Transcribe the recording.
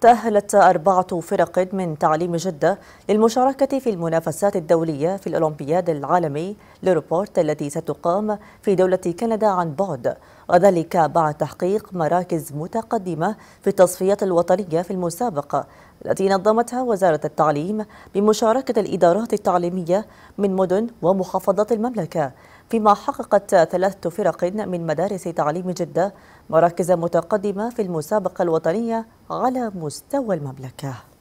تأهلت أربعة فرق من تعليم جدة للمشاركة في المنافسات الدولية في الأولمبياد العالمي لروبورت التي ستقام في دولة كندا عن بعد وذلك بعد تحقيق مراكز متقدمة في التصفيات الوطنية في المسابقة التي نظمتها وزارة التعليم بمشاركة الإدارات التعليمية من مدن ومحافظات المملكة فيما حققت ثلاث فرق من مدارس تعليم جدة مراكز متقدمة في المسابقة الوطنية على مستوى المملكة